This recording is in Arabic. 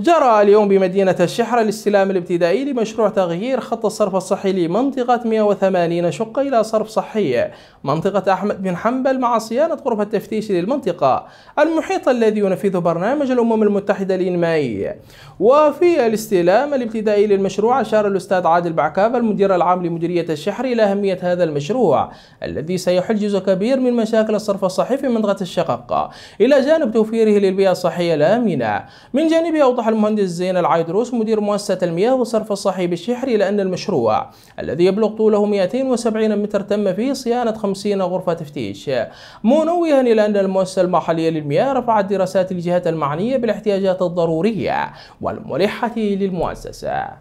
جرى اليوم بمدينة الشحرة الاستلام الابتدائي لمشروع تغيير خط الصرف الصحي لمنطقة 180 شقة إلى صرف صحي منطقة أحمد بن حنبل مع صيانة غرفة التفتيش للمنطقة المحيطة الذي ينفذه برنامج الأمم المتحدة الإنمائي وفي الاستلام الابتدائي للمشروع أشار الأستاذ عادل بعكاب المدير العام لمديرية الشحر إلى أهمية هذا المشروع الذي سيحل جزء كبير من مشاكل الصرف الصحي في منطقة الشقق إلى جانب توفيره للبيئة الصحية الآمنة من جانبه أوضح وصرح المهندس زين العيدروس مدير مؤسسة المياه والصرف الصحي بالشحري لأن المشروع الذي يبلغ طوله 270 متر تم فيه صيانة 50 غرفة تفتيش منوها إلى أن المؤسسة المحلية للمياه رفعت دراسات الجهات المعنية بالاحتياجات الضرورية والملحة للمؤسسة